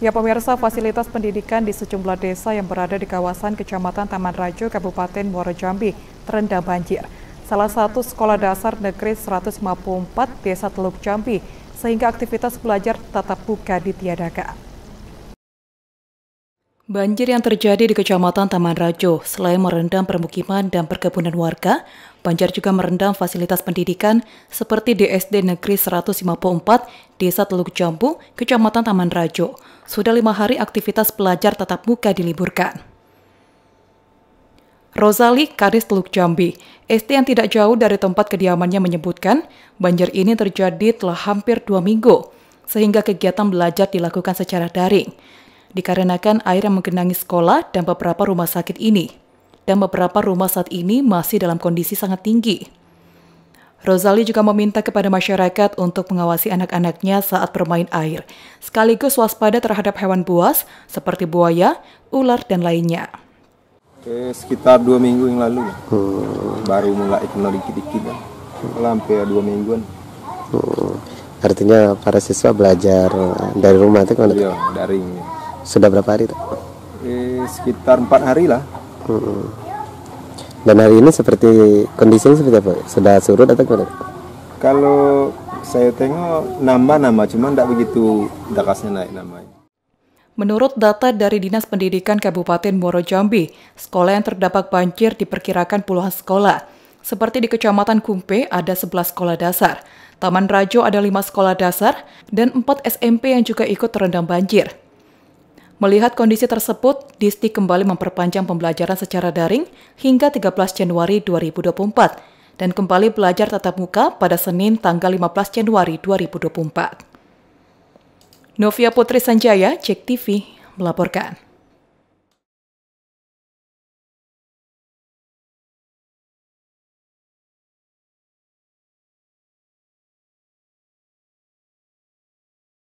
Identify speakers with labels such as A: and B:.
A: Ya pemirsa, fasilitas pendidikan di sejumlah desa yang berada di kawasan Kecamatan Taman Rajo, Kabupaten Muara Jambi terendam banjir. Salah satu sekolah dasar negeri 154 Desa Teluk Jambi, sehingga aktivitas belajar tatap muka ditiadakan. Banjir yang terjadi di Kecamatan Taman Rajo selain merendam permukiman dan perkebunan warga, banjir juga merendam fasilitas pendidikan seperti DSD Negeri 154 Desa Teluk Jambu, Kecamatan Taman Rajo. Sudah lima hari aktivitas pelajar tatap muka diliburkan. Rosali Karis Teluk Jambi, SD yang tidak jauh dari tempat kediamannya menyebutkan, banjir ini terjadi telah hampir dua minggu, sehingga kegiatan belajar dilakukan secara daring dikarenakan air yang menggenangi sekolah dan beberapa rumah sakit ini. Dan beberapa rumah saat ini masih dalam kondisi sangat tinggi. Rosali juga meminta kepada masyarakat untuk mengawasi anak-anaknya saat bermain air, sekaligus waspada terhadap hewan buas seperti buaya, ular, dan lainnya.
B: Oke, sekitar dua minggu yang lalu hmm. baru mulai kenal dikit-dikit ya. Kalau dua mingguan.
C: Hmm. Artinya para siswa belajar dari rumah itu kan? Iya, daring. Ya. Sudah berapa hari?
B: Eh, sekitar empat hari lah.
C: Hmm. Dan hari ini seperti kondisinya seperti apa? Sudah surut atau gimana?
B: Kalau saya tengok nama-nama, cuma tidak begitu dakasnya naik namanya.
A: Menurut data dari Dinas Pendidikan Kabupaten Muaro Jambi, sekolah yang terdampak banjir diperkirakan puluhan sekolah. Seperti di Kecamatan Kumpe ada 11 sekolah dasar, Taman Rajo ada 5 sekolah dasar, dan 4 SMP yang juga ikut terendam banjir. Melihat kondisi tersebut, Disti kembali memperpanjang pembelajaran secara daring hingga 13 Januari 2024 dan kembali belajar tatap muka pada Senin tanggal 15 Januari 2024. Novia Putri Sanjaya, Cek TV, melaporkan.